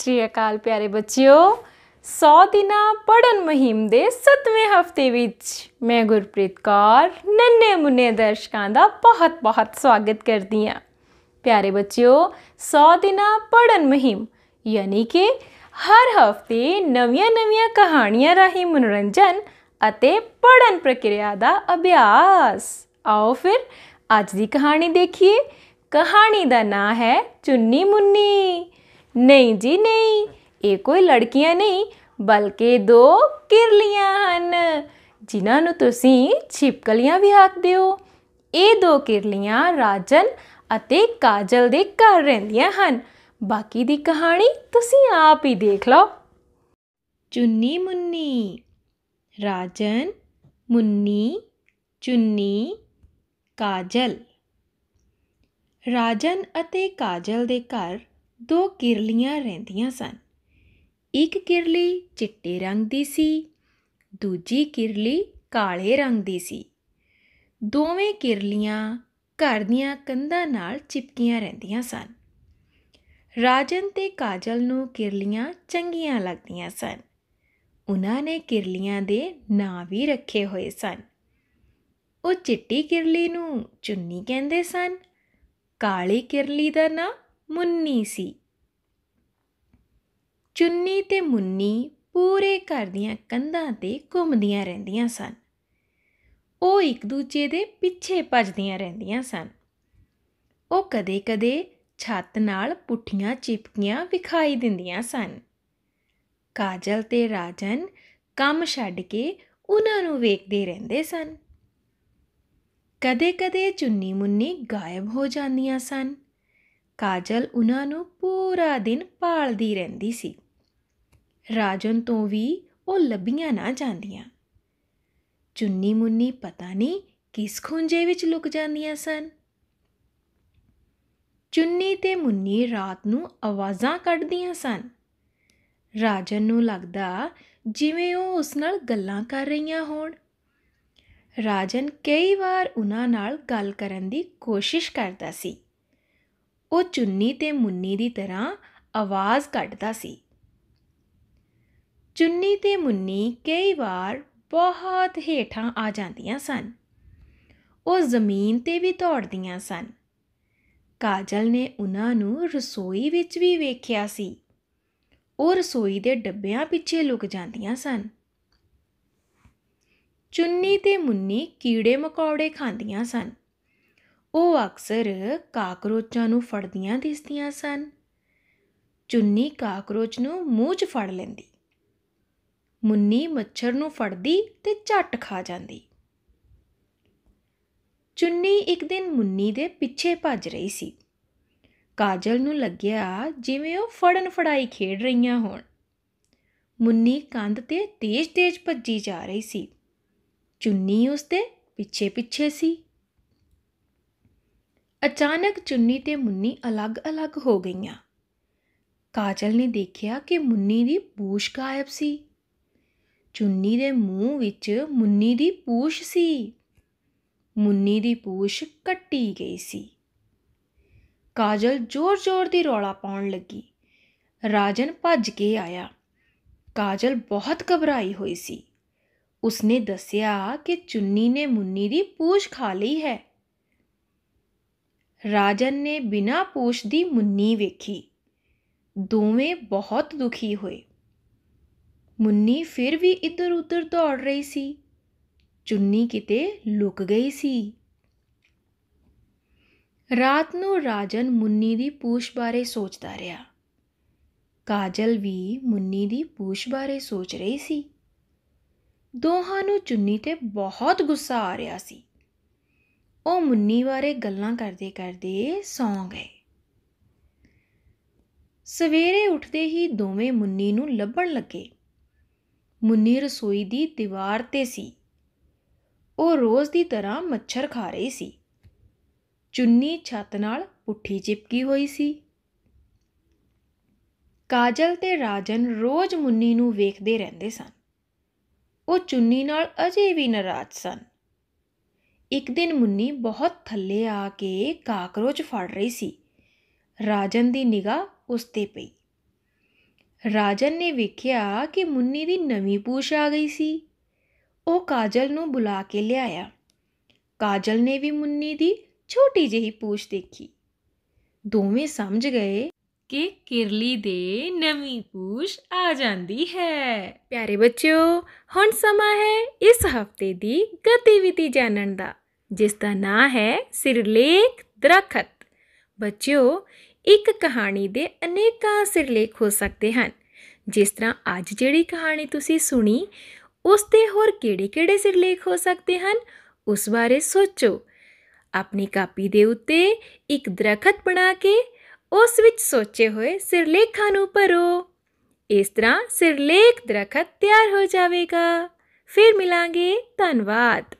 ਸ੍ਰੀ ਅਕਾਲ ਪਿਆਰੇ ਬੱਚਿਓ 100 ਦਿਨਾਂ ਪੜਨ ਮਹੀਮ ਦੇ 7ਵੇਂ ਹਫਤੇ ਵਿੱਚ ਮੈਂ ਗੁਰਪ੍ਰੀਤ ਕੌਰ ਨੰਨੇ ਮੁੰਨੇ ਦਰਸ਼ਕਾਂ ਦਾ ਬਹੁਤ-ਬਹੁਤ ਸਵਾਗਤ ਕਰਦੀ ਹਾਂ ਪਿਆਰੇ ਬੱਚਿਓ 100 ਦਿਨਾਂ ਪੜਨ ਮਹੀਮ ਯਾਨੀ ਕਿ ਹਰ ਹਫਤੇ ਨਵੀਆਂ-ਨਵੀਆਂ ਕਹਾਣੀਆਂ ਰਾਹੀਂ ਮਨੋਰੰਜਨ ਅਤੇ ਪੜਨ ਪ੍ਰਕਿਰਿਆ ਦਾ ਅਭਿਆਸ ਆਓ ਫਿਰ ਅੱਜ ਦੀ ਕਹਾਣੀ ਦੇਖੀਏ ਕਹਾਣੀ ਦਾ ਨਾਂ ਹੈ ਚੁੰਨੀ ਮੁੰਨੀ ਨਹੀਂ ਜੀ ਨਹੀਂ ਇਹ ਕੋਈ ਲੜਕੀਆਂ ਨਹੀਂ ਬਲਕਿ ਦੋ ਕਿਰਲੀਆਂ ਹਨ ਜਿਨ੍ਹਾਂ ਨੂੰ ਤੁਸੀਂ ਛਿਪਕਲੀਆਂ ਵੀ ਆਖਦੇ ਹੋ ਇਹ ਦੋ ਕਿਰਲੀਆਂ ਰਾਜਨ ਅਤੇ ਕਾਜਲ ਦੇ ਘਰ ਰਹਿੰਦੀਆਂ ਹਨ ਬਾਕੀ ਦੀ ਕਹਾਣੀ ਤੁਸੀਂ ਆਪ ਹੀ ਦੇਖ ਲਓ ਚੁੰਨੀ ਮੁੰਨੀ ਰਾਜਨ ਮੁੰਨੀ ਚੁੰਨੀ ਕਾਜਲ ਰਾਜਨ ਅਤੇ ਕਾਜਲ ਦੇ ਘਰ ਦੋ ਕਿਰਲੀਆਂ ਰਹਿੰਦੀਆਂ ਸਨ ਇੱਕ ਕਿਰਲੀ ਚਿੱਟੇ ਰੰਗ ਦੀ ਸੀ ਦੂਜੀ ਕਿਰਲੀ ਕਾਲੇ ਰੰਗ ਦੀ ਸੀ ਦੋਵੇਂ ਕਿਰਲੀਆਂ ਘਰ ਦੀਆਂ ਕੰਧਾਂ ਨਾਲ ਚਿਪਕੀਆਂ ਰਹਿੰਦੀਆਂ ਸਨ ਰਾਜਨ ਤੇ ਕਾਜਲ ਨੂੰ ਕਿਰਲੀਆਂ ਚੰਗੀਆਂ ਲੱਗਦੀਆਂ ਸਨ ਉਹਨਾਂ ਨੇ ਕਿਰਲੀਆਂ ਦੇ ਨਾਂ ਵੀ ਰੱਖੇ ਹੋਏ ਸਨ ਉਹ ਚਿੱਟੀ ਕਿਰਲੀ ਨੂੰ ਚੁੰਨੀ ਕਹਿੰਦੇ ਸਨ ਕਾਲੀ ਕਿਰਲੀ ਦਾ ਨਾਂ ਮੁੰਨੀ ਸੀ ਚੁੰਨੀ ਤੇ ਮੁੰਨੀ ਪੂਰੇ ਘਰ ਦੀਆਂ ਕੰਧਾਂ ਤੇ ਘੁੰਮਦੀਆਂ ਰਹਿੰਦੀਆਂ ਸਨ ਉਹ ਇੱਕ ਦੂਜੇ ਦੇ ਪਿੱਛੇ ਭੱਜਦੀਆਂ ਰਹਿੰਦੀਆਂ ਸਨ ਉਹ ਕਦੇ-ਕਦੇ ਛੱਤ ਨਾਲ ਪੁੱਠੀਆਂ ਚਿਪਕੀਆਂ ਵਿਖਾਈ ਦਿੰਦੀਆਂ ਸਨ ਕਾਜਲ ਤੇ ਰਾਜਨ ਕੰਮ ਛੱਡ ਕੇ ਉਹਨਾਂ ਨੂੰ ਵੇਖਦੇ ਰਹਿੰਦੇ ਸਨ ਕਦੇ-ਕਦੇ ਚੁੰਨੀ ਮੁੰਨੀ ਗਾਇਬ ਹੋ ਜਾਂਦੀਆਂ ਸਨ ਕਾਜਲ ਉਹਨਾਂ ਨੂੰ ਪੂਰਾ ਦਿਨ ਪਾਲਦੀ ਰਹਿੰਦੀ ਸੀ ਰਾਜਨ ਤੋਂ ਵੀ ਉਹ ਲੱਭੀਆਂ ਨਾ ਜਾਂਦੀਆਂ ਚੁੰਨੀ ਮੁੰਨੀ ਪਤਾ ਨਹੀਂ ਕਿਸ ਖੁੰਝੇ ਵਿੱਚ ਲੁਕ ਜਾਂਦੀਆਂ ਸਨ ਚੁੰਨੀ ਤੇ ਮੁੰਨੀ ਰਾਤ ਨੂੰ ਆਵਾਜ਼ਾਂ ਕੱਢਦੀਆਂ ਸਨ ਰਾਜਨ ਨੂੰ ਲੱਗਦਾ ਜਿਵੇਂ ਉਹ ਉਸ ਨਾਲ ਗੱਲਾਂ ਕਰ ਰਹੀਆਂ ਹੋਣ ਰਾਜਨ ਕਈ ਵਾਰ ਉਹਨਾਂ ਨਾਲ ਗੱਲ ਕਰਨ ਦੀ ਕੋਸ਼ਿਸ਼ ਕਰਦਾ ਸੀ ਉਹ ਚੁੰਨੀ ਤੇ ਮੁੰਨੀ ਦੀ ਤਰ੍ਹਾਂ ਆਵਾਜ਼ ਕੱਢਦਾ ਸੀ ਚੁੰਨੀ ਤੇ ਮੁੰਨੀ ਕਈ ਵਾਰ ਬਹੁਤ ਹੇਠਾਂ ਆ ਜਾਂਦੀਆਂ ਸਨ ਉਹ ਜ਼ਮੀਨ ਤੇ ਵੀ ਦੌੜਦੀਆਂ ਸਨ ਕਾਜਲ ਨੇ ਉਹਨਾਂ ਨੂੰ ਰਸੋਈ ਵਿੱਚ ਵੀ ਵੇਖਿਆ ਸੀ ਉਹ ਰਸੋਈ ਦੇ ਡੱਬਿਆਂ ਪਿੱਛੇ ਲੁਕ ਜਾਂਦੀਆਂ ਸਨ ਚੁੰਨੀ ਤੇ ਮੁੰਨੀ ਕੀੜੇ ਮਕੌੜੇ ਖਾਂਦੀਆਂ ਸਨ ਉਹ ਅਕਸਰ ਕਾਕਰੋਚਾਂ ਨੂੰ ਫੜਦੀਆਂ ਦਿਸਦੀਆਂ ਸਨ ਚੁੰਨੀ ਕਾਕਰੋਚ ਨੂੰ ਮੂੰਹ 'ਚ ਫੜ ਲੈਂਦੀ ਮੁੰਨੀ ਮੱਛਰ ਨੂੰ ਫੜਦੀ ਤੇ ਝੱਟ ਖਾ ਜਾਂਦੀ ਚੁੰਨੀ ਇੱਕ ਦਿਨ ਮੁੰਨੀ ਦੇ ਪਿੱਛੇ ਭੱਜ ਰਹੀ ਸੀ ਕਾਜਲ ਨੂੰ ਲੱਗਿਆ ਜਿਵੇਂ ਉਹ ਫੜਨ ਫੜਾਈ ਖੇਡ ਰਹੀਆਂ ਹੋਣ ਮੁੰਨੀ ਕੰਧ ਤੇ ਤੇਜ਼-ਤੇਜ਼ ਭੱਜੀ ਜਾ ਰਹੀ ਸੀ ਚੁੰਨੀ ਉਸ ਦੇ ਪਿੱਛੇ-ਪਿੱਛੇ ਸੀ ਅਚਾਨਕ ਚੁੰਨੀ ਤੇ ਮੁੰਨੀ ਅਲੱਗ-ਅਲੱਗ ਹੋ ਗਈਆਂ ਕਾਜਲ ਨੇ ਦੇਖਿਆ ਕਿ ਮੁੰਨੀ ਦੀ ਪੂਛ ਗਾਇਬ ਸੀ ਚੁੰਨੀ ਦੇ ਮੂੰਹ ਵਿੱਚ ਮੁੰਨੀ ਦੀ ਪੂਛ ਸੀ ਮੁੰਨੀ ਦੀ ਪੂਛ ਕੱਟੀ ਗਈ ਸੀ ਕਾਜਲ ਜ਼ੋਰ-ਜ਼ੋਰ ਦੀ ਰੌਲਾ ਪਾਉਣ ਲੱਗੀ ਰਾਜਨ ਭੱਜ ਕੇ ਆਇਆ ਕਾਜਲ ਬਹੁਤ ਘਬਰਾਈ ਹੋਈ ਸੀ ਉਸਨੇ ਦੱਸਿਆ ਕਿ ਚੁੰਨੀ ਨੇ ਮੁੰਨੀ ਦੀ ਪੂਛ ਖਾ ਲਈ ਹੈ ਰਾਜਨ ਨੇ ਬਿਨਾ ਪੂਛ ਦੀ ਮੁੰਨੀ ਵੇਖੀ ਦੋਵੇਂ ਬਹੁਤ ਦੁਖੀ ਹੋਏ ਮੁੰਨੀ ਫਿਰ ਵੀ ਇੱਧਰ ਉੱਧਰ ਦੌੜ ਰਹੀ ਸੀ ਚੁੰਨੀ ਕਿਤੇ ਲੁਕ ਗਈ ਸੀ ਰਾਤ ਨੂੰ ਰਾਜਨ ਮੁੰਨੀ ਦੀ ਪੂਛ ਬਾਰੇ ਸੋਚਦਾ ਰਿਹਾ ਕਾਜਲ ਵੀ ਮੁੰਨੀ ਦੀ ਪੂਛ ਬਾਰੇ ਸੋਚ ਰਹੀ ਸੀ ਦੋਹਾਂ ਨੂੰ ਚੁੰਨੀ ਤੇ ਬਹੁਤ ਗੁੱਸਾ ਆ ਰਿਹਾ ਸੀ ਉਹ ਮੁੰਨੀ ਬਾਰੇ ਗੱਲਾਂ ਕਰਦੇ ਕਰਦੇ ਸੌਂ ਗਏ ਸਵੇਰੇ ਉੱਠਦੇ ਹੀ ਦੋਵੇਂ ਮੁੰਨੀ ਨੂੰ ਲੱਭਣ ਲੱਗੇ ਮੁੰਨੀ ਰਸੋਈ ਦੀ ਦੀਵਾਰ ਤੇ ਸੀ ਉਹ ਰੋਜ਼ ਦੀ ਤਰ੍ਹਾਂ ਮੱਛਰ ਖਾ ਰਹੀ ਸੀ ਚੁੰਨੀ ਛੱਤ ਨਾਲ ਪੁੱਠੀ ਚਿਪਕੀ ਹੋਈ ਸੀ ਕਾਜਲ ਤੇ ਰਾਜਨ ਰੋਜ਼ ਮੁੰਨੀ ਨੂੰ ਵੇਖਦੇ ਰਹਿੰਦੇ ਸਨ ਉਹ ਚੁੰਨੀ ਨਾਲ ਅਜੇ ਵੀ ਨਾਰਾਜ਼ ਸਨ ਇੱਕ ਦਿਨ ਮੁੰਨੀ ਬਹੁਤ ਥੱਲੇ ਆ ਕੇ ਕਾਕਰੋਚ ਫੜ ਰਹੀ ਸੀ ਰਾਜਨ ਦੀ ਨਿਗਾ ਉਸ ਤੇ ਪਈ ਰਾਜਨ ਨੇ ਵੇਖਿਆ ਕਿ ਮੁੰਨੀ ਦੀ ਨਵੀਂ ਪੂਛ ਆ ਗਈ ਸੀ ਉਹ ਕਾਜਲ ਨੂੰ ਬੁਲਾ ਕੇ ਲਿਆਇਆ ਕਾਜਲ ਨੇ ਵੀ ਮੁੰਨੀ ਦੀ ਛੋਟੀ ਜਿਹੀ ਪੂਛ ਦੇਖੀ ਦੋਵੇਂ ਸਮਝ ਗਏ ਕਿ ਕਿਰਲੀ ਦੇ ਨਵੀਂ ਪੂਛ ਆ ਜਾਂਦੀ ਹੈ ਪਿਆਰੇ ਬੱਚਿਓ ਹੁਣ ਸਮਾਂ ਹੈ ਇਸ ਹਫਤੇ ਦੀ ਗਤੀਵਿਧੀ ਜਾਣਨ ਦਾ ਜਿਸ ਦਾ ਨਾਂ ਹੈ ਸਿਰਲੇਖ ਦਰਖਤ ਬੱਚਿਓ ਇੱਕ ਕਹਾਣੀ ਦੇ ਅਨੇਕਾਂ ਸਿਰਲੇਖ ਹੋ ਸਕਦੇ ਹਨ ਜਿਸ ਤਰ੍ਹਾਂ ਅੱਜ ਜਿਹੜੀ ਕਹਾਣੀ ਤੁਸੀਂ ਸੁਣੀ ਉਸ ਤੇ ਹੋਰ ਕਿਹੜੇ-ਕਿਹੜੇ ਸਿਰਲੇਖ ਹੋ ਸਕਦੇ ਹਨ ਉਸ ਬਾਰੇ ਸੋਚੋ ਆਪਣੀ ਕਾਪੀ ਦੇ ਉੱਤੇ ਇੱਕ ਦਰਖਤ ਬਣਾ ਕੇ ਉਸ ਵਿੱਚ ਸੋਚੇ ਹੋਏ ਸਿਰਲੇਖਾਂ ਨੂੰ ਭਰੋ ਇਸ ਤਰ੍ਹਾਂ ਸਿਰਲੇਖ ਦਰਖਤ ਤਿਆਰ ਹੋ ਜਾਵੇਗਾ ਫਿਰ ਮਿਲਾਂਗੇ ਧੰਨਵਾਦ